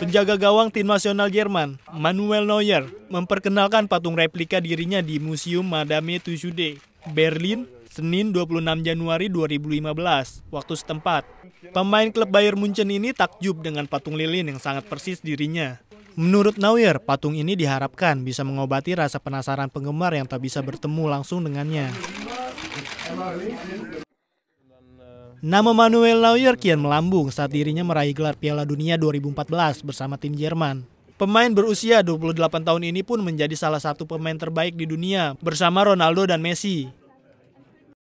Penjaga gawang tim nasional Jerman, Manuel Neuer, memperkenalkan patung replika dirinya di Museum Madame Tussauds, Berlin, Senin 26 Januari 2015, waktu setempat. Pemain klub Bayern Munchen ini takjub dengan patung lilin yang sangat persis dirinya. Menurut Neuer, patung ini diharapkan bisa mengobati rasa penasaran penggemar yang tak bisa bertemu langsung dengannya. Nama Manuel Neuer kian melambung saat dirinya meraih gelar Piala Dunia 2014 bersama tim Jerman. Pemain berusia 28 tahun ini pun menjadi salah satu pemain terbaik di dunia bersama Ronaldo dan Messi.